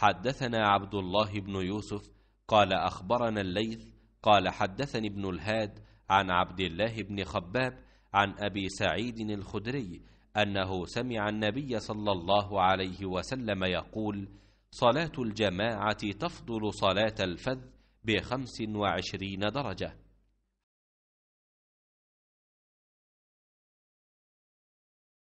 حدثنا عبد الله بن يوسف قال أخبرنا الليث قال حدثني ابن الهاد عن عبد الله بن خباب عن أبي سعيد الخدري أنه سمع النبي صلى الله عليه وسلم يقول صلاة الجماعة تفضل صلاة الفذ بخمس وعشرين درجة